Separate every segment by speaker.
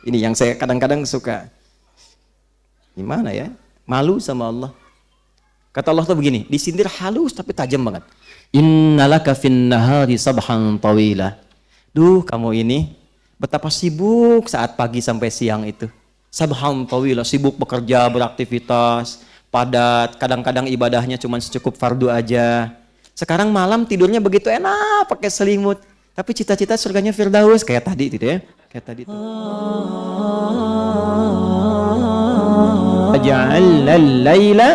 Speaker 1: Ini yang saya kadang-kadang suka. Gimana ya? Malu sama Allah. Kata Allah tuh begini, disindir halus tapi tajam banget. Innalaka finnahari sabhan tawila. Duh, kamu ini betapa sibuk saat pagi sampai siang itu. Sabhan tawila, sibuk bekerja, beraktivitas, padat, kadang-kadang ibadahnya cuma secukup fardu aja. Sekarang malam tidurnya begitu enak, pakai selimut. Tapi cita-cita surganya Firdaus kayak tadi gitu ya kayak tadi tuh ja'alal laila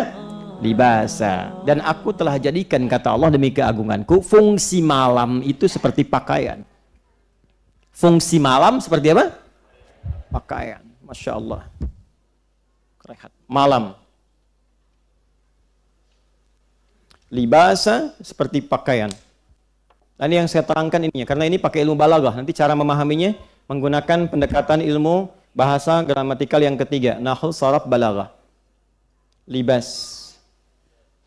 Speaker 1: libasa dan aku telah jadikan kata Allah demi keagunganku fungsi malam itu seperti pakaian fungsi malam seperti apa pakaian masya Allah rehat malam libasa seperti pakaian dan yang saya terangkan ininya karena ini pakai ilmu balagah nanti cara memahaminya menggunakan pendekatan ilmu bahasa gramatikal yang ketiga, nahu saraf balaga Libas.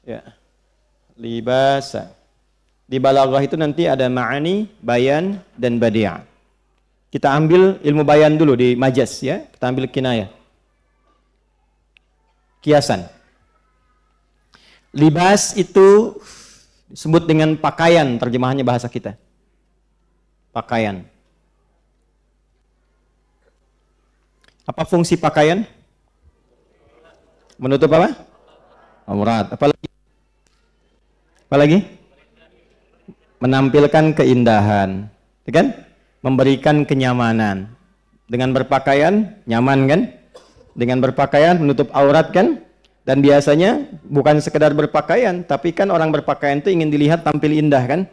Speaker 1: Ya. Libasa. Di balaghah itu nanti ada ma'ani, bayan dan badi'a. Kita ambil ilmu bayan dulu di majas ya. Kita ambil kinaya. Kiasan. Libas itu disebut dengan pakaian terjemahannya bahasa kita. Pakaian. Apa fungsi pakaian? Menutup apa? Aurat. Apalagi? Apalagi? Menampilkan keindahan, ya kan? Memberikan kenyamanan. Dengan berpakaian nyaman kan? Dengan berpakaian menutup aurat kan? Dan biasanya bukan sekedar berpakaian, tapi kan orang berpakaian itu ingin dilihat tampil indah kan?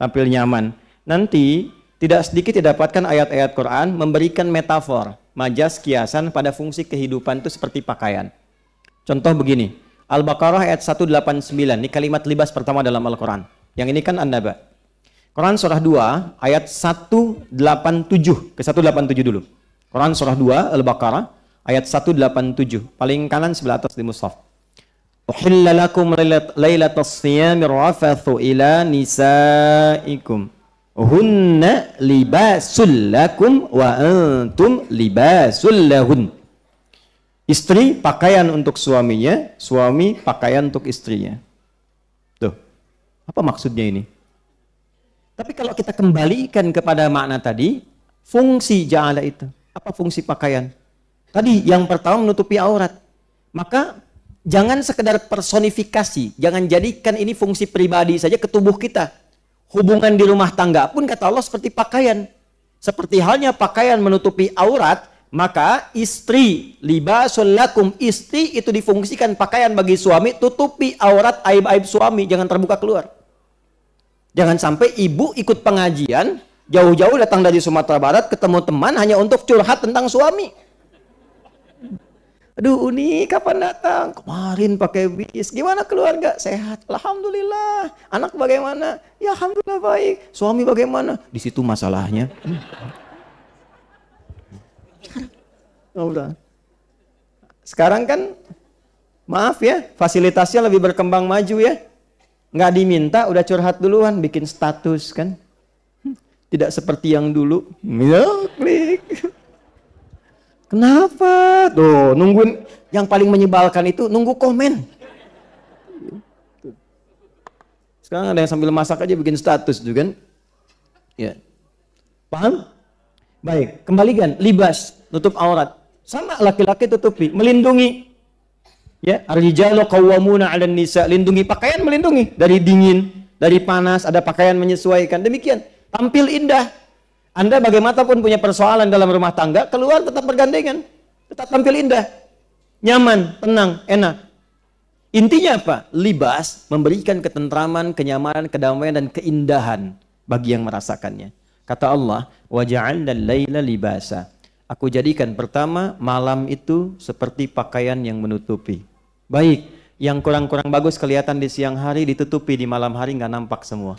Speaker 1: Tampil nyaman. Nanti tidak sedikit didapatkan ayat-ayat Quran memberikan metafor, majas, kiasan pada fungsi kehidupan itu seperti pakaian. Contoh begini, Al-Baqarah ayat 189, ini kalimat libas pertama dalam Al-Quran. Yang ini kan Anda naba Quran surah 2 ayat 187 ke 187 dulu. Quran surah 2 Al-Baqarah ayat 187 paling kanan sebelah atas di mushaf. Uhillalakum lakum lailatas siyamir rafathu ila nisaikum hunna libasul lakum wa antum libasul lahun istri pakaian untuk suaminya suami pakaian untuk istrinya tuh apa maksudnya ini tapi kalau kita kembalikan kepada makna tadi fungsi ja'ala itu apa fungsi pakaian tadi yang pertama menutupi aurat maka jangan sekedar personifikasi jangan jadikan ini fungsi pribadi saja ke tubuh kita hubungan di rumah tangga pun kata Allah seperti pakaian. Seperti halnya pakaian menutupi aurat, maka istri libasul lakum istri itu difungsikan pakaian bagi suami tutupi aurat aib-aib suami jangan terbuka keluar. Jangan sampai ibu ikut pengajian jauh-jauh datang dari Sumatera Barat ketemu teman hanya untuk curhat tentang suami. Aduh Uni kapan datang? Kemarin pakai bis. Gimana keluarga? Sehat. Alhamdulillah. Anak bagaimana? Ya Alhamdulillah baik. Suami bagaimana? Di situ masalahnya. Oh, Sekarang kan maaf ya fasilitasnya lebih berkembang maju ya. Nggak diminta udah curhat duluan bikin status kan. Tidak seperti yang dulu. milik Kenapa? Tuh, nungguin yang paling menyebalkan itu nunggu komen. Sekarang ada yang sambil masak aja bikin status juga kan. Ya. Paham? Baik, kembalikan libas, tutup aurat. Sama laki-laki tutupi, melindungi. Ya, ar-rijalu qawwamuna 'alan nisa, lindungi pakaian melindungi dari dingin, dari panas, ada pakaian menyesuaikan. Demikian, tampil indah, anda bagaimanapun punya persoalan dalam rumah tangga, keluar tetap bergandengan, tetap tampil indah, nyaman, tenang, enak. Intinya apa? Libas memberikan ketentraman, kenyamanan, kedamaian dan keindahan bagi yang merasakannya. Kata Allah, wajaan dan laila libasa. Aku jadikan pertama malam itu seperti pakaian yang menutupi. Baik, yang kurang-kurang bagus kelihatan di siang hari ditutupi di malam hari nggak nampak semua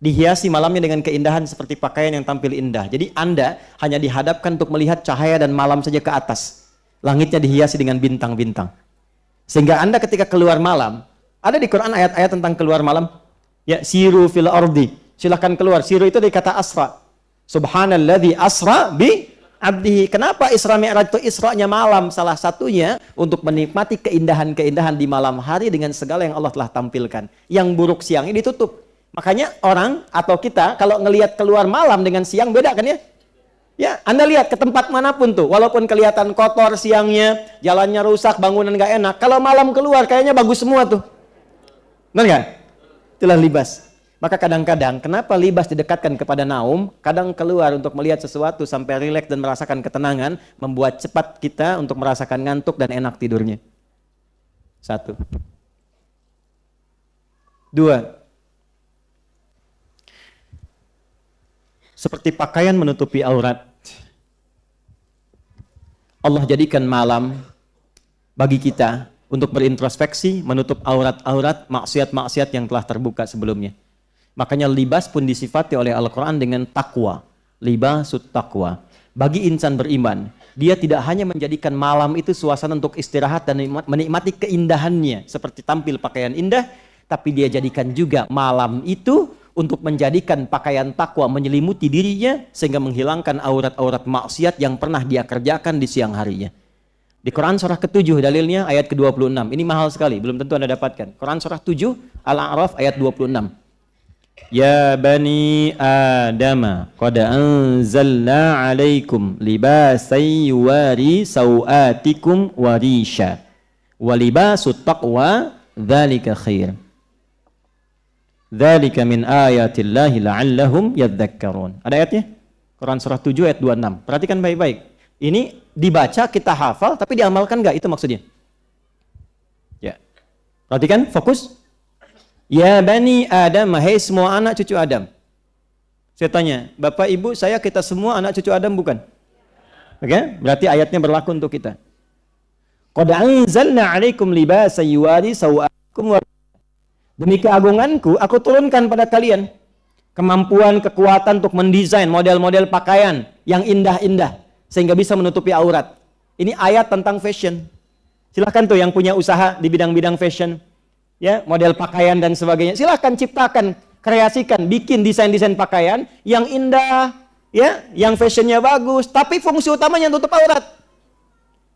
Speaker 1: dihiasi malamnya dengan keindahan seperti pakaian yang tampil indah. Jadi Anda hanya dihadapkan untuk melihat cahaya dan malam saja ke atas. Langitnya dihiasi dengan bintang-bintang. Sehingga Anda ketika keluar malam, ada di Quran ayat-ayat tentang keluar malam. Ya, siru fil ardi. Silahkan keluar. Siru itu dari kata asra. Subhanalladzi asra bi abdihi. Kenapa Isra Mi'raj itu Isra'nya malam? Salah satunya untuk menikmati keindahan-keindahan di malam hari dengan segala yang Allah telah tampilkan. Yang buruk siang ini ditutup Makanya orang atau kita kalau ngelihat keluar malam dengan siang beda kan ya? Ya, Anda lihat ke tempat manapun tuh, walaupun kelihatan kotor siangnya, jalannya rusak, bangunan gak enak. Kalau malam keluar kayaknya bagus semua tuh. Benar kan? Itulah libas. Maka kadang-kadang kenapa libas didekatkan kepada naum, kadang keluar untuk melihat sesuatu sampai rileks dan merasakan ketenangan, membuat cepat kita untuk merasakan ngantuk dan enak tidurnya. Satu. Dua, seperti pakaian menutupi aurat. Allah jadikan malam bagi kita untuk berintrospeksi, menutup aurat-aurat, maksiat-maksiat yang telah terbuka sebelumnya. Makanya libas pun disifati oleh Al-Quran dengan takwa. Libas takwa. Bagi insan beriman, dia tidak hanya menjadikan malam itu suasana untuk istirahat dan menikmati keindahannya seperti tampil pakaian indah, tapi dia jadikan juga malam itu untuk menjadikan pakaian takwa menyelimuti dirinya sehingga menghilangkan aurat-aurat maksiat yang pernah dia kerjakan di siang harinya. Di Quran surah ke-7 dalilnya ayat ke-26. Ini mahal sekali, belum tentu Anda dapatkan. Quran surah 7 Al-A'raf ayat 26. Ya bani Adam, qad anzalna 'alaikum libasay yuwari sawatikum warisha. Wa libasut taqwa dzalika khair. Dzalika min ayatillahi la'allahum yadzakkarun. Ada ayatnya? Quran surah 7 ayat 26. Perhatikan baik-baik. Ini dibaca kita hafal tapi diamalkan nggak itu maksudnya? Ya. Perhatikan fokus. Ya bani Adam, hai semua anak cucu Adam. Saya tanya, Bapak Ibu saya kita semua anak cucu Adam bukan? Oke, okay? berarti ayatnya berlaku untuk kita. Qad anzalna 'alaikum libasan yuwari sawa'akum wa Demi keagunganku, aku turunkan pada kalian kemampuan, kekuatan untuk mendesain model-model pakaian yang indah-indah sehingga bisa menutupi aurat. Ini ayat tentang fashion. Silahkan tuh yang punya usaha di bidang-bidang fashion, ya model pakaian dan sebagainya. Silahkan ciptakan, kreasikan, bikin desain-desain pakaian yang indah, ya, yang fashionnya bagus, tapi fungsi utamanya tutup aurat.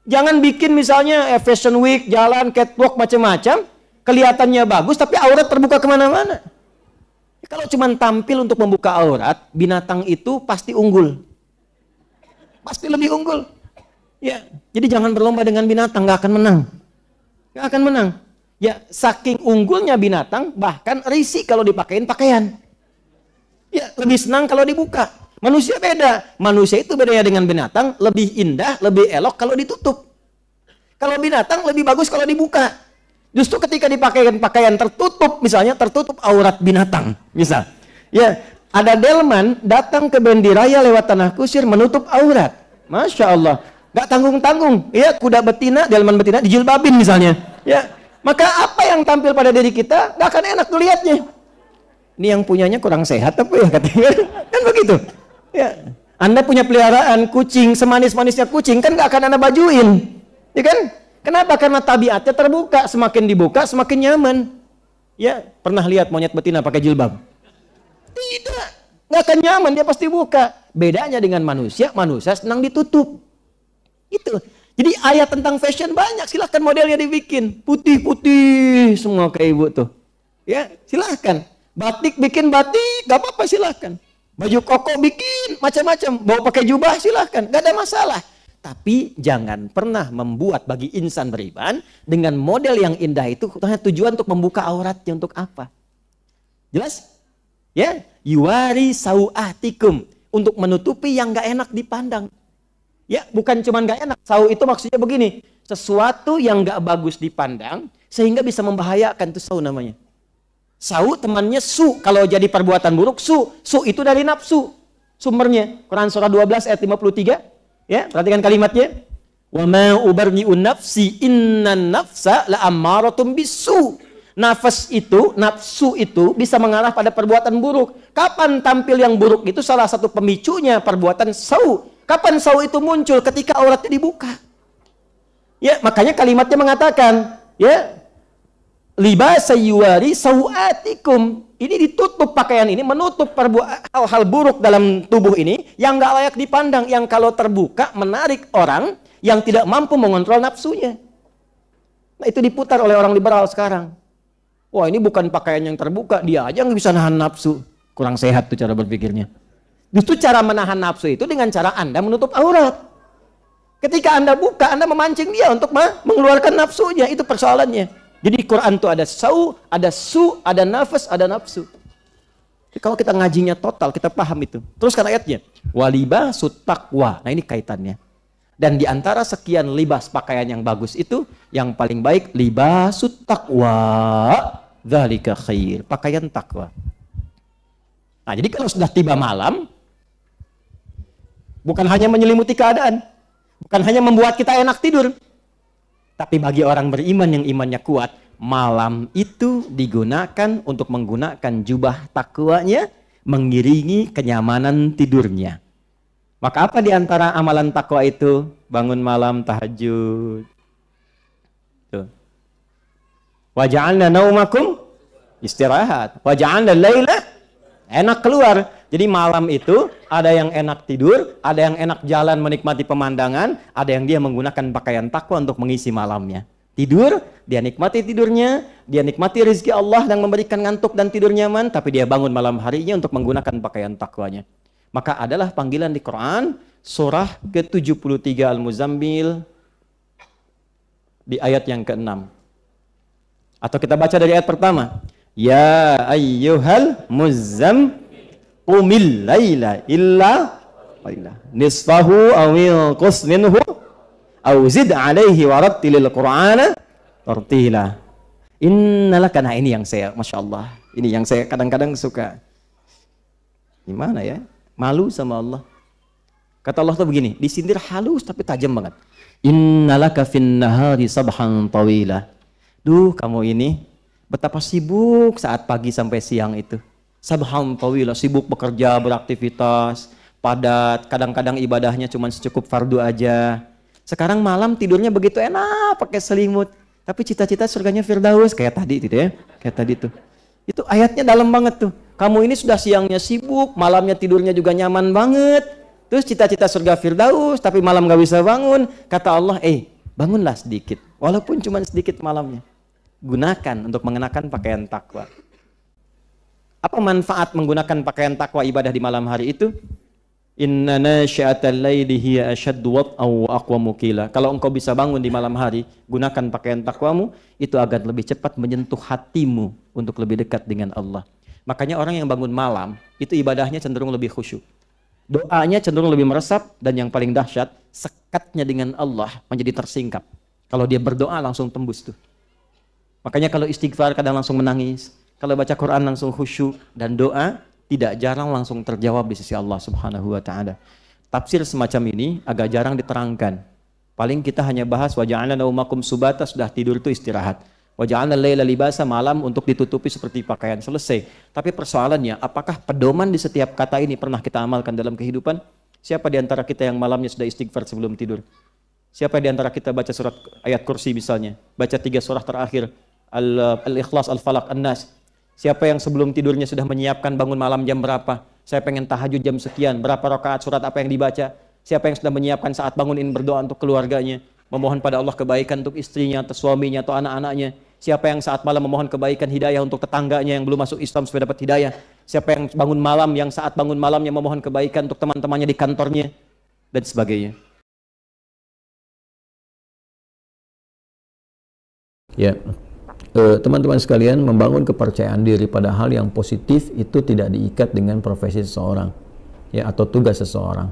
Speaker 1: Jangan bikin misalnya eh, fashion week, jalan, catwalk macam-macam, kelihatannya bagus tapi aurat terbuka kemana-mana. Kalau cuma tampil untuk membuka aurat, binatang itu pasti unggul. Pasti lebih unggul. Ya, jadi jangan berlomba dengan binatang, nggak akan menang. Nggak akan menang. Ya, saking unggulnya binatang, bahkan risi kalau dipakein pakaian. Ya, lebih senang kalau dibuka. Manusia beda. Manusia itu bedanya dengan binatang, lebih indah, lebih elok kalau ditutup. Kalau binatang lebih bagus kalau dibuka. Justru ketika dipakai pakaian tertutup, misalnya tertutup aurat binatang, misal. Ya, ada delman datang ke bendiraya lewat tanah kusir menutup aurat. Masya Allah, nggak tanggung-tanggung. Ya, kuda betina, delman betina dijilbabin misalnya. Ya, maka apa yang tampil pada diri kita nggak akan enak dilihatnya. Ini yang punyanya kurang sehat apa ya katanya kan begitu. Ya, anda punya peliharaan kucing semanis-manisnya kucing kan nggak akan anda bajuin, ya kan? Kenapa? Karena tabiatnya terbuka, semakin dibuka semakin nyaman. Ya, pernah lihat monyet betina pakai jilbab? Tidak, nggak akan nyaman dia pasti buka. Bedanya dengan manusia, manusia senang ditutup. Itu. Jadi ayat tentang fashion banyak, silahkan modelnya dibikin putih-putih semua kayak ibu tuh. Ya, silahkan. Batik bikin batik, gak apa-apa silahkan. Baju koko bikin macam-macam, bawa pakai jubah silahkan, gak ada masalah. Tapi jangan pernah membuat bagi insan beriman dengan model yang indah itu tujuan untuk membuka auratnya untuk apa? Jelas? Ya, yuwari sauatikum untuk menutupi yang nggak enak dipandang. Ya, bukan cuma nggak enak. Sau itu maksudnya begini, sesuatu yang nggak bagus dipandang sehingga bisa membahayakan itu sau namanya. Sau temannya su, kalau jadi perbuatan buruk su, su itu dari nafsu sumbernya. Quran surah 12 ayat 53, Ya, perhatikan kalimatnya. Wa ma ubarni'un nafsi inna nafsa la ammaratum bisu. Nafas itu, nafsu itu bisa mengarah pada perbuatan buruk. Kapan tampil yang buruk itu salah satu pemicunya perbuatan sau. Kapan sau itu muncul ketika auratnya dibuka. Ya, makanya kalimatnya mengatakan, ya, libasa yuwari sawatikum. Ini ditutup pakaian ini, menutup hal-hal buruk dalam tubuh ini yang nggak layak dipandang, yang kalau terbuka menarik orang yang tidak mampu mengontrol nafsunya. Nah, itu diputar oleh orang liberal sekarang. Wah, ini bukan pakaian yang terbuka, dia aja nggak bisa nahan nafsu. Kurang sehat tuh cara berpikirnya. Justru cara menahan nafsu itu dengan cara Anda menutup aurat. Ketika Anda buka, Anda memancing dia untuk mengeluarkan nafsunya. Itu persoalannya. Jadi Quran itu ada sau, ada su, ada nafas, ada nafsu. Jadi, kalau kita ngajinya total, kita paham itu. Terus kan ayatnya. Waliba sutakwa. Nah ini kaitannya. Dan di antara sekian libas pakaian yang bagus itu, yang paling baik libas takwa. Dzalika khair. Pakaian takwa. Nah, jadi kalau sudah tiba malam, bukan hanya menyelimuti keadaan, bukan hanya membuat kita enak tidur, tapi bagi orang beriman yang imannya kuat, malam itu digunakan untuk menggunakan jubah takwanya mengiringi kenyamanan tidurnya. Maka apa di antara amalan takwa itu? Bangun malam tahajud. Tuh. Anda naumakum istirahat. Anda laila enak keluar. Jadi malam itu ada yang enak tidur, ada yang enak jalan menikmati pemandangan, ada yang dia menggunakan pakaian takwa untuk mengisi malamnya. Tidur, dia nikmati tidurnya, dia nikmati rezeki Allah yang memberikan ngantuk dan tidur nyaman, tapi dia bangun malam harinya untuk menggunakan pakaian takwanya. Maka adalah panggilan di Quran surah ke-73 Al-Muzammil di ayat yang ke-6. Atau kita baca dari ayat pertama. Ya ayyuhal muzammil qumil laila illa qalila nisfahu aw inqus minhu aw zid alaihi wa rattilil qur'ana tartila innalaka nah ini yang saya Masya Allah ini yang saya kadang-kadang suka gimana ya malu sama Allah kata Allah tuh begini disindir halus tapi tajam banget innalaka fin nahari sabhan tawila duh kamu ini betapa sibuk saat pagi sampai siang itu Sabhan tawila, sibuk bekerja, beraktivitas, padat, kadang-kadang ibadahnya cuma secukup fardu aja. Sekarang malam tidurnya begitu enak, pakai selimut. Tapi cita-cita surganya Firdaus, kayak tadi itu ya, kayak tadi tuh. Itu ayatnya dalam banget tuh. Kamu ini sudah siangnya sibuk, malamnya tidurnya juga nyaman banget. Terus cita-cita surga Firdaus, tapi malam gak bisa bangun. Kata Allah, eh bangunlah sedikit. Walaupun cuma sedikit malamnya. Gunakan untuk mengenakan pakaian takwa. Apa manfaat menggunakan pakaian takwa ibadah di malam hari itu? Inna nasyi'atal laili hiya ashaddu wa aqwamu Kalau engkau bisa bangun di malam hari, gunakan pakaian takwamu, itu agar lebih cepat menyentuh hatimu untuk lebih dekat dengan Allah. Makanya orang yang bangun malam, itu ibadahnya cenderung lebih khusyuk. Doanya cenderung lebih meresap dan yang paling dahsyat, sekatnya dengan Allah menjadi tersingkap. Kalau dia berdoa langsung tembus tuh. Makanya kalau istighfar kadang langsung menangis, kalau baca Quran langsung khusyuk dan doa tidak jarang langsung terjawab di sisi Allah Subhanahu wa taala. Tafsir semacam ini agak jarang diterangkan. Paling kita hanya bahas waja'alna naumakum subata sudah tidur itu istirahat. Waja'alna laila libasa malam untuk ditutupi seperti pakaian selesai. Tapi persoalannya apakah pedoman di setiap kata ini pernah kita amalkan dalam kehidupan? Siapa di antara kita yang malamnya sudah istighfar sebelum tidur? Siapa di antara kita baca surat ayat kursi misalnya? Baca tiga surah terakhir. Al-Ikhlas, Al-Falaq, An-Nas. Siapa yang sebelum tidurnya sudah menyiapkan bangun malam jam berapa? Saya pengen tahajud jam sekian. Berapa rakaat surat apa yang dibaca? Siapa yang sudah menyiapkan saat bangun ini berdoa untuk keluarganya? Memohon pada Allah kebaikan untuk istrinya, atau suaminya, atau anak-anaknya. Siapa yang saat malam memohon kebaikan hidayah untuk tetangganya yang belum masuk Islam supaya dapat hidayah. Siapa yang bangun malam, yang saat bangun malamnya memohon kebaikan untuk teman-temannya di kantornya. Dan sebagainya. Ya. Yeah. Eh, teman-teman sekalian membangun kepercayaan diri pada hal yang positif itu tidak diikat dengan profesi seseorang ya atau tugas seseorang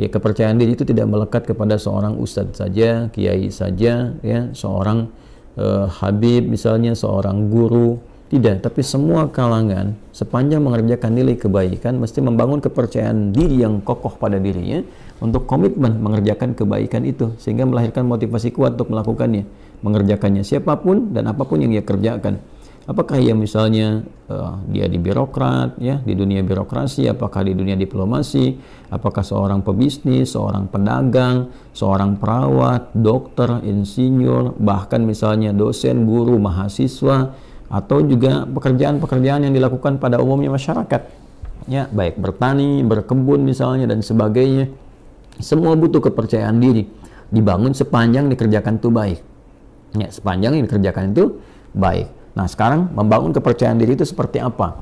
Speaker 1: ya kepercayaan diri itu tidak melekat kepada seorang ustadz saja kiai saja ya seorang eh, habib misalnya seorang guru tidak tapi semua kalangan sepanjang mengerjakan nilai kebaikan mesti membangun kepercayaan diri yang kokoh pada dirinya untuk komitmen mengerjakan kebaikan itu sehingga melahirkan motivasi kuat untuk melakukannya mengerjakannya siapapun dan apapun yang ia kerjakan. Apakah ia misalnya uh, dia di birokrat ya, di dunia birokrasi, apakah di dunia diplomasi, apakah seorang pebisnis, seorang pedagang, seorang perawat, dokter, insinyur, bahkan misalnya dosen, guru, mahasiswa atau juga pekerjaan-pekerjaan yang dilakukan pada umumnya masyarakat. Ya, baik bertani, berkebun misalnya dan sebagainya. Semua butuh kepercayaan diri dibangun sepanjang dikerjakan itu baik. Ya, sepanjang yang dikerjakan itu baik. Nah, sekarang membangun kepercayaan diri itu seperti apa?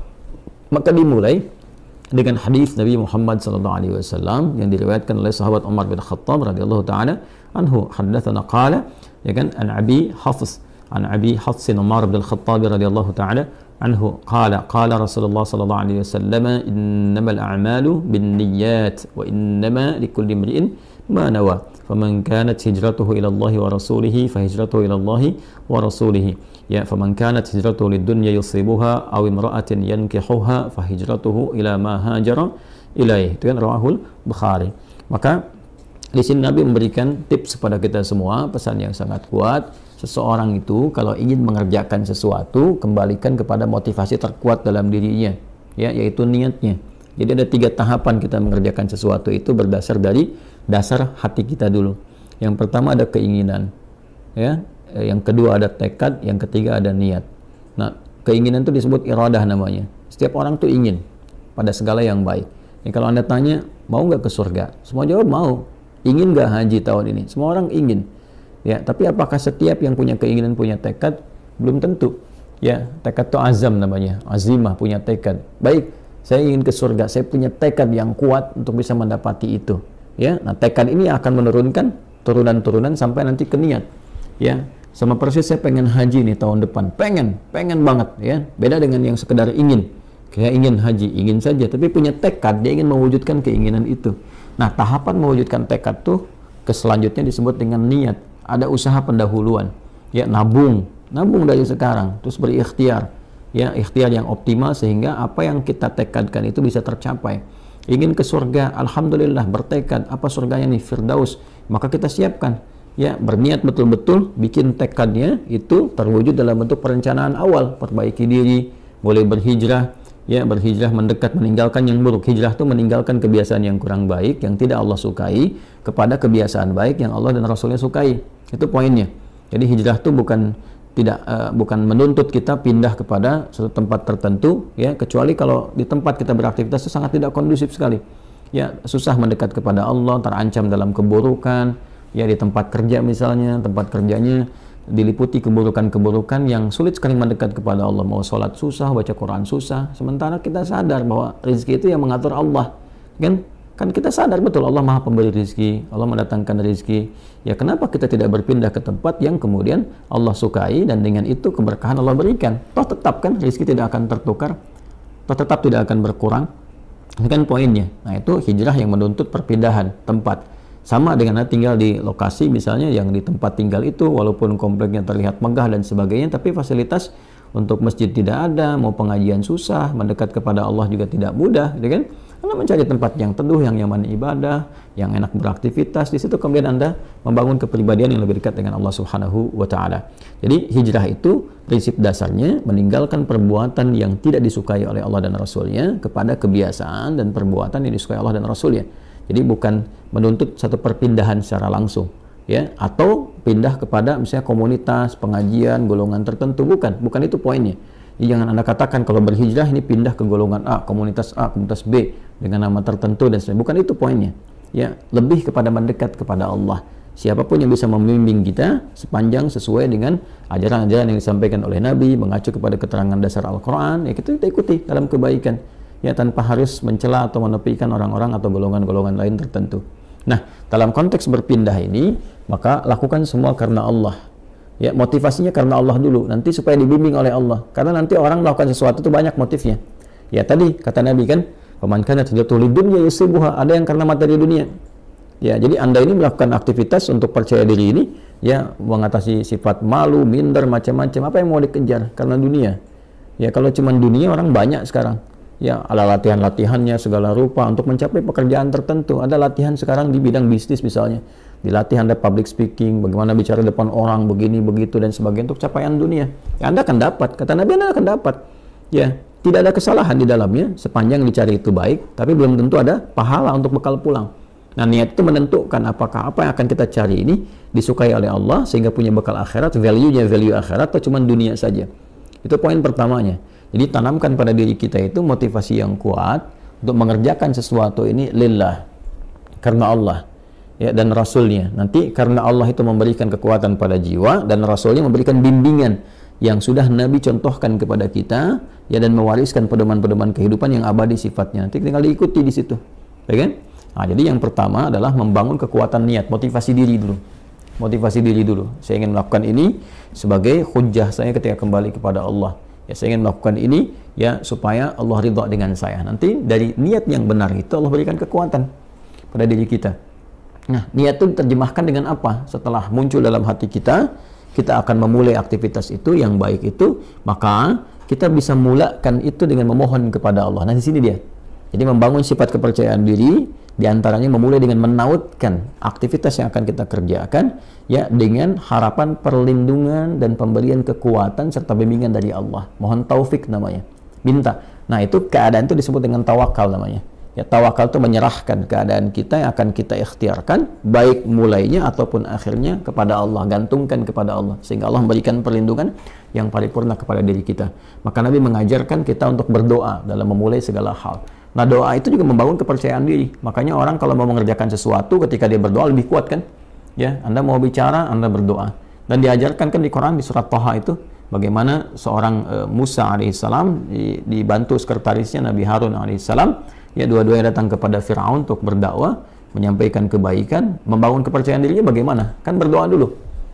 Speaker 1: Maka dimulai dengan hadis Nabi Muhammad sallallahu alaihi wasallam yang diriwayatkan oleh sahabat Umar bin Khattab radhiyallahu taala anhu haddatsana qala ya kan an Abi Hafs an Abi Hafs Umar bin Khattab radhiyallahu taala anhu qala qala Rasulullah sallallahu alaihi wasallam innamal a'malu binniyat wa innama likulli imrin ma nawa faman kanat hijratuhu ila Allah wa فهجرته fa hijratuhu ila Allah wa rasulih ya faman kanat hijratuhu lidunya yusibuha aw imra'atin yankihuha fa hijratuhu ila ma hajara itu kan rawahul Bukhari maka di sini Nabi memberikan tips kepada kita semua pesan yang sangat kuat seseorang itu kalau ingin mengerjakan sesuatu kembalikan kepada motivasi terkuat dalam dirinya ya yaitu niatnya jadi ada tiga tahapan kita mengerjakan sesuatu itu berdasar dari dasar hati kita dulu. Yang pertama ada keinginan, ya. Eh, yang kedua ada tekad, yang ketiga ada niat. Nah, keinginan itu disebut iradah namanya. Setiap orang tuh ingin pada segala yang baik. Ya, kalau anda tanya mau nggak ke surga, semua jawab mau. Ingin nggak haji tahun ini? Semua orang ingin. Ya, tapi apakah setiap yang punya keinginan punya tekad? Belum tentu. Ya, tekad itu azam namanya, azimah punya tekad. Baik, saya ingin ke surga, saya punya tekad yang kuat untuk bisa mendapati itu ya nah tekad ini akan menurunkan turunan-turunan sampai nanti ke niat ya sama persis saya pengen haji nih tahun depan pengen pengen banget ya beda dengan yang sekedar ingin kayak ingin haji ingin saja tapi punya tekad dia ingin mewujudkan keinginan itu nah tahapan mewujudkan tekad tuh ke selanjutnya disebut dengan niat ada usaha pendahuluan ya nabung nabung dari sekarang terus berikhtiar ya ikhtiar yang optimal sehingga apa yang kita tekadkan itu bisa tercapai ingin ke surga alhamdulillah bertekad apa surganya nih firdaus maka kita siapkan ya berniat betul-betul bikin tekadnya itu terwujud dalam bentuk perencanaan awal perbaiki diri boleh berhijrah ya berhijrah mendekat meninggalkan yang buruk hijrah itu meninggalkan kebiasaan yang kurang baik yang tidak Allah sukai kepada kebiasaan baik yang Allah dan Rasulnya sukai itu poinnya jadi hijrah itu bukan tidak uh, bukan menuntut kita pindah kepada suatu tempat tertentu ya kecuali kalau di tempat kita beraktivitas itu sangat tidak kondusif sekali ya susah mendekat kepada Allah terancam dalam keburukan ya di tempat kerja misalnya tempat kerjanya diliputi keburukan-keburukan yang sulit sekali mendekat kepada Allah mau sholat susah baca Quran susah sementara kita sadar bahwa rezeki itu yang mengatur Allah kan Kan kita sadar betul Allah Maha Pemberi rizki Allah mendatangkan rizki Ya kenapa kita tidak berpindah ke tempat yang kemudian Allah sukai dan dengan itu keberkahan Allah berikan? Toh tetap kan rezeki tidak akan tertukar, toh tetap tidak akan berkurang. Ini kan poinnya. Nah itu hijrah yang menuntut perpindahan tempat. Sama dengan tinggal di lokasi misalnya yang di tempat tinggal itu walaupun kompleknya terlihat megah dan sebagainya tapi fasilitas untuk masjid tidak ada, mau pengajian susah, mendekat kepada Allah juga tidak mudah, gitu kan? Anda mencari tempat yang teduh, yang nyaman ibadah, yang enak beraktivitas. Di situ kemudian Anda membangun kepribadian yang lebih dekat dengan Allah Subhanahu wa taala. Jadi hijrah itu prinsip dasarnya meninggalkan perbuatan yang tidak disukai oleh Allah dan Rasulnya kepada kebiasaan dan perbuatan yang disukai Allah dan Rasulnya. Jadi bukan menuntut satu perpindahan secara langsung ya atau pindah kepada misalnya komunitas, pengajian, golongan tertentu bukan, bukan itu poinnya. Jadi jangan Anda katakan kalau berhijrah ini pindah ke golongan A, komunitas A, komunitas B, dengan nama tertentu dan sebagainya. Bukan itu poinnya. Ya, lebih kepada mendekat kepada Allah. Siapapun yang bisa membimbing kita sepanjang sesuai dengan ajaran-ajaran yang disampaikan oleh Nabi, mengacu kepada keterangan dasar Al-Qur'an, ya kita, kita ikuti dalam kebaikan. Ya, tanpa harus mencela atau menepikan orang-orang atau golongan-golongan lain tertentu. Nah, dalam konteks berpindah ini, maka lakukan semua karena Allah. Ya, motivasinya karena Allah dulu, nanti supaya dibimbing oleh Allah. Karena nanti orang melakukan sesuatu itu banyak motifnya. Ya, tadi kata Nabi kan, Paman kana tadatu lidunya yasibuha. Ada yang karena materi dunia. Ya, jadi Anda ini melakukan aktivitas untuk percaya diri ini, ya mengatasi sifat malu, minder, macam-macam. Apa yang mau dikejar? Karena dunia. Ya, kalau cuma dunia orang banyak sekarang. Ya, ala latihan-latihannya segala rupa untuk mencapai pekerjaan tertentu. Ada latihan sekarang di bidang bisnis misalnya. Dilatih Anda public speaking, bagaimana bicara depan orang, begini, begitu, dan sebagainya untuk capaian dunia. Ya, anda akan dapat. Kata Nabi Anda akan dapat. Ya, tidak ada kesalahan di dalamnya sepanjang dicari itu baik, tapi belum tentu ada pahala untuk bekal pulang. Nah, niat itu menentukan apakah apa yang akan kita cari ini disukai oleh Allah sehingga punya bekal akhirat, value-nya value akhirat atau cuma dunia saja. Itu poin pertamanya. Jadi tanamkan pada diri kita itu motivasi yang kuat untuk mengerjakan sesuatu ini lillah karena Allah ya dan rasulnya. Nanti karena Allah itu memberikan kekuatan pada jiwa dan rasulnya memberikan bimbingan yang sudah Nabi contohkan kepada kita ya dan mewariskan pedoman-pedoman kehidupan yang abadi sifatnya. Nanti tinggal diikuti di situ. Ya kan? Nah, jadi yang pertama adalah membangun kekuatan niat, motivasi diri dulu. Motivasi diri dulu. Saya ingin melakukan ini sebagai hujah saya ketika kembali kepada Allah. Ya, saya ingin melakukan ini ya supaya Allah ridha dengan saya. Nanti dari niat yang benar itu Allah berikan kekuatan pada diri kita. Nah, niat itu terjemahkan dengan apa? Setelah muncul dalam hati kita, kita akan memulai aktivitas itu yang baik itu, maka kita bisa mulakan itu dengan memohon kepada Allah. Nah, di sini dia. Jadi membangun sifat kepercayaan diri diantaranya memulai dengan menautkan aktivitas yang akan kita kerjakan ya dengan harapan perlindungan dan pemberian kekuatan serta bimbingan dari Allah. Mohon taufik namanya. Minta. Nah, itu keadaan itu disebut dengan tawakal namanya. Ya, tawakal itu menyerahkan keadaan kita yang akan kita ikhtiarkan, baik mulainya ataupun akhirnya kepada Allah, gantungkan kepada Allah, sehingga Allah memberikan perlindungan yang paripurna kepada diri kita. Maka Nabi mengajarkan kita untuk berdoa dalam memulai segala hal. Nah doa itu juga membangun kepercayaan diri. Makanya orang kalau mau mengerjakan sesuatu ketika dia berdoa lebih kuat kan? Ya, Anda mau bicara, Anda berdoa. Dan diajarkan kan di Quran di surat Toha itu bagaimana seorang uh, Musa alaihissalam dibantu sekretarisnya Nabi Harun alaihissalam ya dua-duanya datang kepada Firaun untuk berdakwah, menyampaikan kebaikan, membangun kepercayaan dirinya bagaimana? Kan berdoa dulu.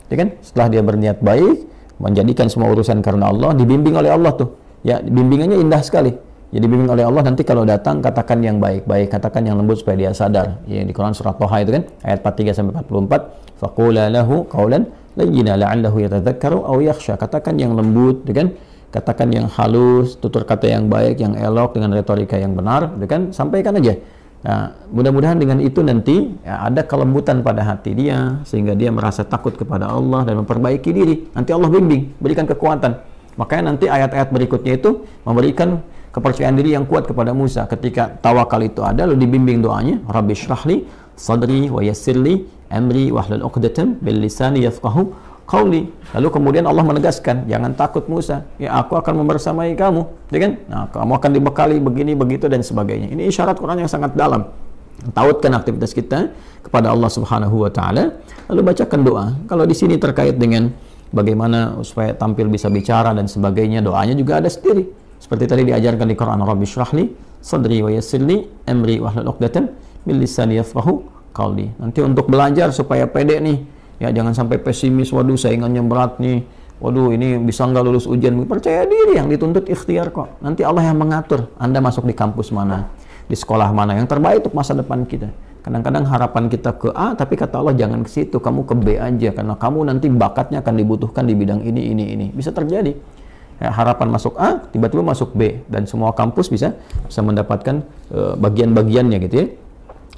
Speaker 1: Ya kan? Setelah dia berniat baik, menjadikan semua urusan karena Allah, dibimbing oleh Allah tuh. Ya, bimbingannya indah sekali. Jadi ya, bimbing oleh Allah nanti kalau datang katakan yang baik-baik, katakan yang lembut supaya dia sadar. Ya di Quran surah Thaha itu kan ayat 43 sampai 44, faqul lahu qaulan layyinan la'allahu yatadhakkaru aw yakhsha. Katakan yang lembut, ya kan? katakan yang halus, tutur kata yang baik, yang elok dengan retorika yang benar, gitu kan? Sampaikan aja. Nah, mudah-mudahan dengan itu nanti ya, ada kelembutan pada hati dia sehingga dia merasa takut kepada Allah dan memperbaiki diri. Nanti Allah bimbing, berikan kekuatan. Makanya nanti ayat-ayat berikutnya itu memberikan kepercayaan diri yang kuat kepada Musa. Ketika tawakal itu ada, lalu dibimbing doanya, Rabbi syrahli sadri wa yassirli amri wahlul uqdatam bil lisani yafqahu Kauli, Lalu kemudian Allah menegaskan, jangan takut Musa, ya aku akan membersamai kamu, ya kan? Nah, kamu akan dibekali begini begitu dan sebagainya. Ini isyarat Quran yang sangat dalam. Tautkan aktivitas kita kepada Allah Subhanahu wa taala, lalu bacakan doa. Kalau di sini terkait dengan bagaimana supaya tampil bisa bicara dan sebagainya, doanya juga ada sendiri. Seperti tadi diajarkan di Quran, Rabbi syrahli sadri wa yassirli amri wahlul 'uqdatam min lisani yafrahu, Nanti untuk belajar supaya pede nih Ya jangan sampai pesimis, waduh saingannya berat nih. Waduh ini bisa nggak lulus ujian. Percaya diri yang dituntut ikhtiar kok. Nanti Allah yang mengatur Anda masuk di kampus mana, di sekolah mana. Yang terbaik untuk masa depan kita. Kadang-kadang harapan kita ke A, tapi kata Allah jangan ke situ, kamu ke B aja. Karena kamu nanti bakatnya akan dibutuhkan di bidang ini, ini, ini. Bisa terjadi. Ya, harapan masuk A, tiba-tiba masuk B. Dan semua kampus bisa bisa mendapatkan uh, bagian-bagiannya gitu ya.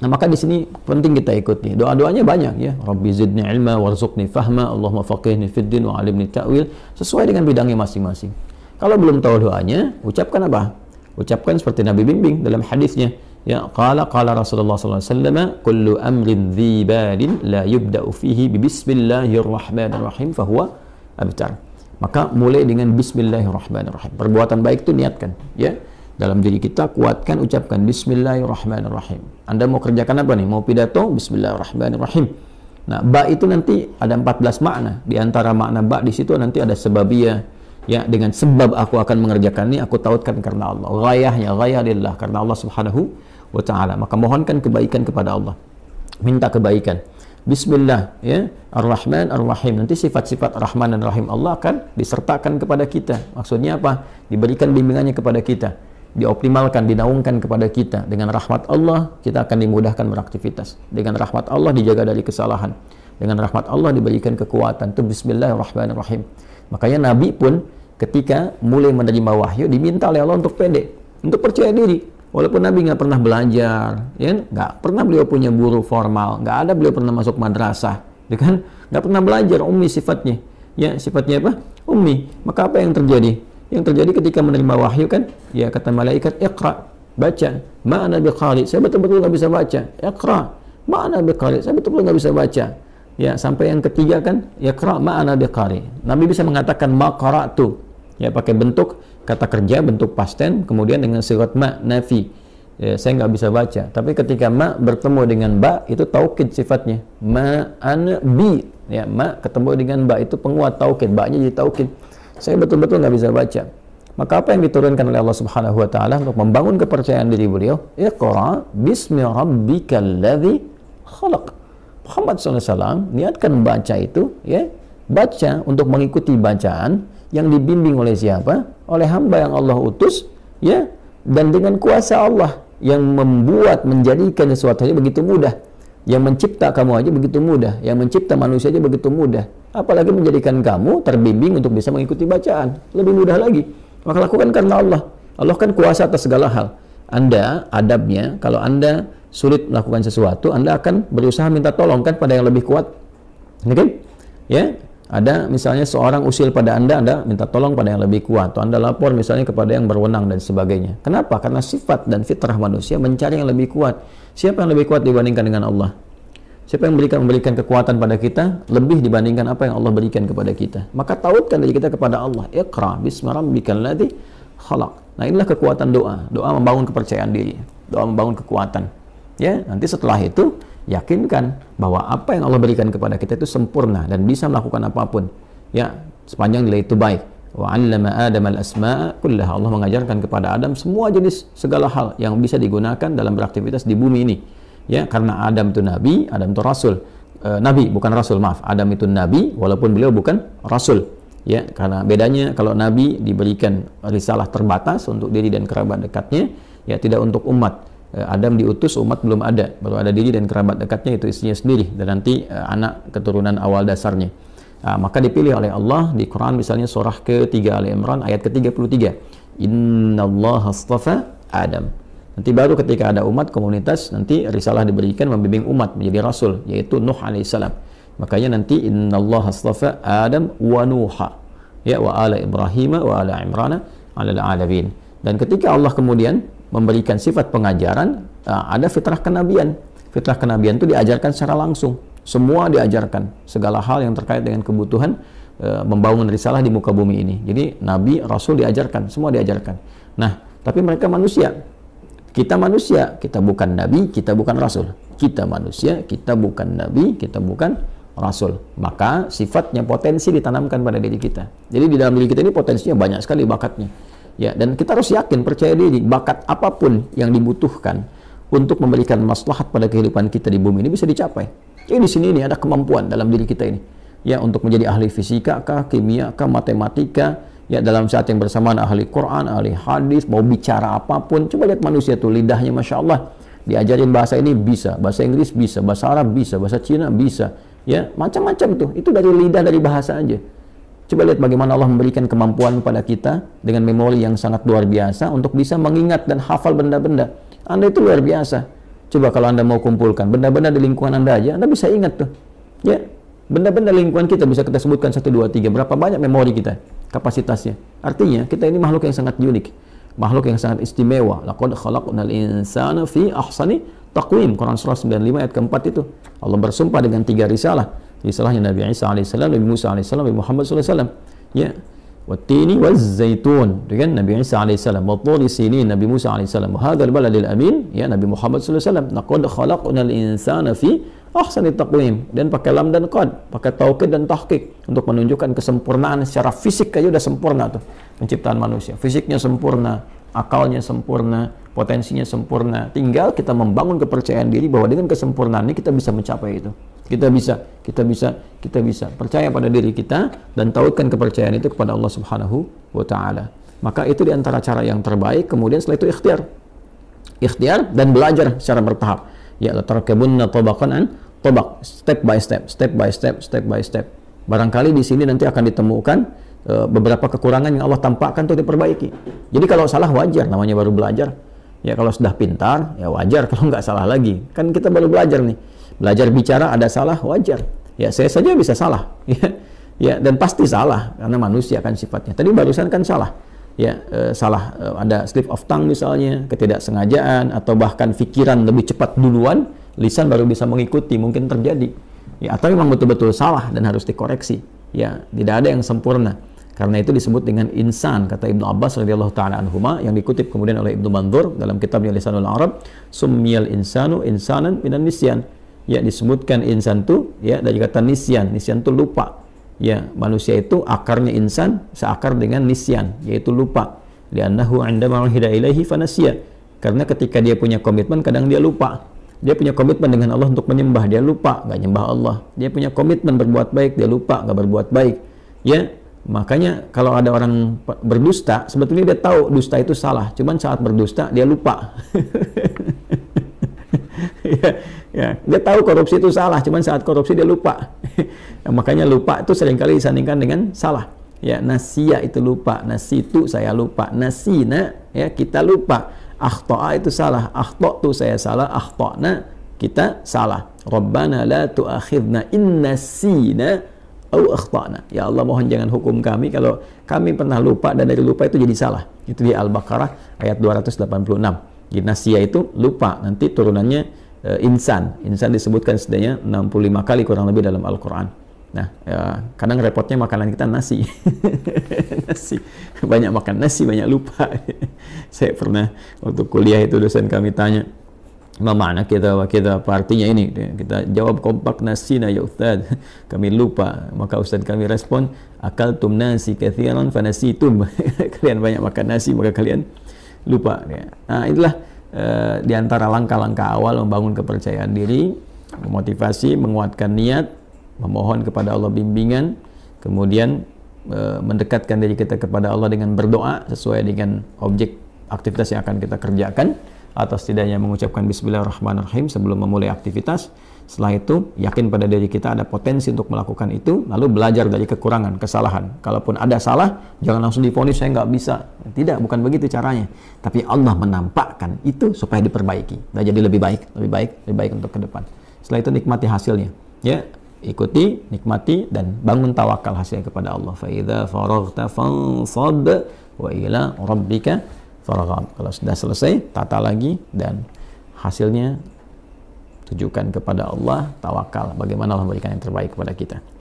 Speaker 1: Nah, maka di sini penting kita ikuti. Doa-doanya banyak ya. Rabbi zidni ilma warzuqni fahma, Allahumma faqihni fid din wa alimni ta'wil sesuai dengan bidangnya masing-masing. Kalau belum tahu doanya, ucapkan apa? Ucapkan seperti Nabi bimbing dalam hadisnya. Ya, qala qala Rasulullah sallallahu alaihi wasallam, "Kullu amrin dzibalin la yubda'u fihi bi bismillahirrahmanirrahim fa huwa abtar." Maka mulai dengan bismillahirrahmanirrahim. Perbuatan baik itu niatkan, ya dalam diri kita kuatkan ucapkan bismillahirrahmanirrahim Anda mau kerjakan apa nih mau pidato bismillahirrahmanirrahim nah ba itu nanti ada 14 makna di antara makna ba di situ nanti ada sebabiyah ya dengan sebab aku akan mengerjakan ini aku tautkan karena Allah ghayahnya raya lillah karena Allah subhanahu wa ta'ala maka mohonkan kebaikan kepada Allah minta kebaikan Bismillah ya Ar-Rahman Ar-Rahim nanti sifat-sifat Rahman dan Rahim Allah akan disertakan kepada kita maksudnya apa diberikan bimbingannya kepada kita dioptimalkan, dinaungkan kepada kita. Dengan rahmat Allah, kita akan dimudahkan beraktivitas. Dengan rahmat Allah dijaga dari kesalahan. Dengan rahmat Allah diberikan kekuatan. Itu bismillahirrahmanirrahim. Makanya Nabi pun ketika mulai menerima wahyu diminta oleh Allah untuk pendek, untuk percaya diri. Walaupun Nabi nggak pernah belajar, ya kan? nggak pernah beliau punya guru formal, nggak ada beliau pernah masuk madrasah, ya kan? Nggak pernah belajar ummi sifatnya, ya sifatnya apa? Ummi. Maka apa yang terjadi? yang terjadi ketika menerima wahyu kan ya kata malaikat iqra baca ma'ana biqari saya betul-betul nggak bisa baca iqra ma'ana biqari saya betul-betul nggak bisa baca ya sampai yang ketiga kan iqra ma'ana biqari nabi bisa mengatakan maqra'tu ya pakai bentuk kata kerja bentuk pasten kemudian dengan sirat ma nafi ya, saya nggak bisa baca tapi ketika ma bertemu dengan ba itu taukid sifatnya ma ma'ana bi ya ma ketemu dengan ba itu penguat taukid ba-nya jadi taukid saya betul-betul nggak bisa baca. Maka apa yang diturunkan oleh Allah Subhanahu wa taala untuk membangun kepercayaan diri beliau? Iqra bismi rabbikal ladzi khalaq. Muhammad SAW niatkan baca itu ya baca untuk mengikuti bacaan yang dibimbing oleh siapa oleh hamba yang Allah utus ya dan dengan kuasa Allah yang membuat menjadikan sesuatu begitu mudah yang mencipta kamu aja begitu mudah, yang mencipta manusia aja begitu mudah. Apalagi menjadikan kamu terbimbing untuk bisa mengikuti bacaan. Lebih mudah lagi. Maka lakukan karena Allah. Allah kan kuasa atas segala hal. Anda adabnya, kalau Anda sulit melakukan sesuatu, Anda akan berusaha minta tolong kan pada yang lebih kuat. Ini kan? Ya, ada misalnya seorang usil pada Anda, Anda minta tolong pada yang lebih kuat. Atau Anda lapor misalnya kepada yang berwenang dan sebagainya. Kenapa? Karena sifat dan fitrah manusia mencari yang lebih kuat. Siapa yang lebih kuat dibandingkan dengan Allah? Siapa yang memberikan, memberikan kekuatan pada kita lebih dibandingkan apa yang Allah berikan kepada kita. Maka tautkan diri kita kepada Allah. Iqra bisma rabbikal khalaq. Nah, inilah kekuatan doa. Doa membangun kepercayaan diri, doa membangun kekuatan. Ya, nanti setelah itu yakinkan bahwa apa yang Allah berikan kepada kita itu sempurna dan bisa melakukan apapun ya sepanjang nilai itu baik wa 'allama Adam al asma kullaha Allah mengajarkan kepada Adam semua jenis segala hal yang bisa digunakan dalam beraktivitas di bumi ini ya karena Adam itu nabi Adam itu rasul e, nabi bukan rasul maaf Adam itu nabi walaupun beliau bukan rasul ya karena bedanya kalau nabi diberikan risalah terbatas untuk diri dan kerabat dekatnya ya tidak untuk umat Eh, Adam diutus umat belum ada baru ada diri dan kerabat dekatnya itu istrinya sendiri dan nanti uh, anak keturunan awal dasarnya uh, maka dipilih oleh Allah di Quran misalnya surah ketiga Al Imran ayat ke-33 Inna Allah astafa Adam nanti baru ketika ada umat komunitas nanti risalah diberikan membimbing umat menjadi rasul yaitu Nuh alaihissalam makanya nanti Inna Allah astafa Adam wa Nuha ya wa ala Ibrahim wa ala Imrana ala alamin dan ketika Allah kemudian memberikan sifat pengajaran eh, ada fitrah kenabian. Fitrah kenabian itu diajarkan secara langsung. Semua diajarkan, segala hal yang terkait dengan kebutuhan eh, membangun risalah di muka bumi ini. Jadi nabi, rasul diajarkan, semua diajarkan. Nah, tapi mereka manusia. Kita manusia, kita bukan nabi, kita bukan rasul. Kita manusia, kita bukan nabi, kita bukan rasul. Maka sifatnya potensi ditanamkan pada diri kita. Jadi di dalam diri kita ini potensinya banyak sekali bakatnya Ya, dan kita harus yakin, percaya diri, bakat apapun yang dibutuhkan untuk memberikan maslahat pada kehidupan kita di bumi ini bisa dicapai. Jadi di sini ini ada kemampuan dalam diri kita ini. Ya, untuk menjadi ahli fisika kah, kimia kah, matematika, ya dalam saat yang bersamaan ahli Quran, ahli hadis, mau bicara apapun, coba lihat manusia tuh lidahnya Masya Allah. Diajarin bahasa ini bisa, bahasa Inggris bisa, bahasa Arab bisa, bahasa Cina bisa. Ya, macam-macam tuh. Itu dari lidah, dari bahasa aja. Coba lihat bagaimana Allah memberikan kemampuan kepada kita dengan memori yang sangat luar biasa untuk bisa mengingat dan hafal benda-benda. Anda itu luar biasa. Coba kalau Anda mau kumpulkan benda-benda di lingkungan Anda aja, Anda bisa ingat tuh. Ya, benda-benda lingkungan kita bisa kita sebutkan satu dua tiga Berapa banyak memori kita, kapasitasnya. Artinya, kita ini makhluk yang sangat unik. Makhluk yang sangat istimewa. Laqad khalaqnal insana fi ahsani taqwim. Quran surah 95 ayat keempat itu. Allah bersumpah dengan tiga risalah risalahnya Nabi Isa AS, Nabi Musa AS, Nabi Muhammad SAW. Ya, والتين Itu kan Nabi Isa AS. watturi sini Nabi Musa AS. hadzal baladil amin ya Nabi Muhammad sallallahu alaihi wasallam al insana fi ahsani taqwim dan pakai lam dan qad pakai taukid dan tahqiq untuk menunjukkan kesempurnaan secara fisik aja udah sempurna tuh penciptaan manusia fisiknya sempurna akalnya sempurna potensinya sempurna tinggal kita membangun kepercayaan diri bahwa dengan kesempurnaan ini kita bisa mencapai itu kita bisa, kita bisa, kita bisa. Percaya pada diri kita dan tautkan kepercayaan itu kepada Allah Subhanahu wa taala. Maka itu di antara cara yang terbaik, kemudian setelah itu ikhtiar. Ikhtiar dan belajar secara bertahap. Ya la kebun tabaqan an tabaq, step by step, step by step, step by step. Barangkali di sini nanti akan ditemukan e, beberapa kekurangan yang Allah tampakkan untuk diperbaiki. Jadi kalau salah wajar namanya baru belajar. Ya kalau sudah pintar ya wajar kalau nggak salah lagi. Kan kita baru belajar nih Belajar bicara ada salah wajar. Ya saya saja bisa salah. Ya, ya dan pasti salah karena manusia kan sifatnya. Tadi barusan kan salah. Ya e, salah e, ada slip of tongue misalnya, ketidaksengajaan atau bahkan pikiran lebih cepat duluan, lisan baru bisa mengikuti mungkin terjadi. Ya atau memang betul-betul salah dan harus dikoreksi. Ya tidak ada yang sempurna. Karena itu disebut dengan insan kata Ibnu Abbas radhiyallahu taala anhuma yang dikutip kemudian oleh Ibnu Mandzur dalam kitabnya Lisanul Arab, summiyal insanu insanan minan nisyan ya disebutkan insan itu ya dari kata nisyan nisyan itu lupa ya manusia itu akarnya insan seakar dengan nisyan yaitu lupa li'annahu indama hida ilaihi fanasiya karena ketika dia punya komitmen kadang dia lupa dia punya komitmen dengan Allah untuk menyembah dia lupa nggak nyembah Allah dia punya komitmen berbuat baik dia lupa nggak berbuat baik ya makanya kalau ada orang berdusta sebetulnya dia tahu dusta itu salah cuman saat berdusta dia lupa ya, dia tahu korupsi itu salah, cuman saat korupsi dia lupa. nah, makanya lupa itu seringkali disandingkan dengan salah. Ya, nasia itu lupa, nasi itu saya lupa, nasina ya kita lupa. Akhtoa itu salah, akhto itu saya salah, akhtona kita salah. Rabbana la tu'akhidna inna sina au akhtana. Ya Allah mohon jangan hukum kami kalau kami pernah lupa dan dari lupa itu jadi salah. Itu di Al-Baqarah ayat 286. Jadi nasia itu lupa, nanti turunannya Eh, insan. Insan disebutkan setidaknya 65 kali kurang lebih dalam Al-Quran. Nah, ya, kadang repotnya makanan kita nasi. nasi. Banyak makan nasi, banyak lupa. Saya pernah waktu kuliah itu dosen kami tanya, Mama makna kita kita apa ini? Kita jawab kompak nasi, ya Ustaz. Kami lupa. Maka Ustaz kami respon, akal tum nasi kathiran tum. kalian banyak makan nasi maka kalian lupa. Nah, itulah Eh, di antara langkah-langkah awal membangun kepercayaan diri, memotivasi, menguatkan niat, memohon kepada Allah bimbingan, kemudian eh, mendekatkan diri kita kepada Allah dengan berdoa sesuai dengan objek aktivitas yang akan kita kerjakan atau setidaknya mengucapkan bismillahirrahmanirrahim sebelum memulai aktivitas setelah itu, yakin pada diri kita ada potensi untuk melakukan itu, lalu belajar dari kekurangan, kesalahan. Kalaupun ada salah, jangan langsung difonis, saya nggak bisa. Tidak, bukan begitu caranya. Tapi Allah menampakkan itu supaya diperbaiki. Dan jadi lebih baik, lebih baik, lebih baik untuk ke depan. Setelah itu nikmati hasilnya. Ya, ikuti, nikmati, dan bangun tawakal hasilnya kepada Allah. فَإِذَا فَرَغْتَ fansab wa رَبِّكَ فَرَغَمْ Kalau sudah selesai, tata lagi dan hasilnya tujukan kepada Allah, tawakal. Bagaimana Allah memberikan yang terbaik kepada kita.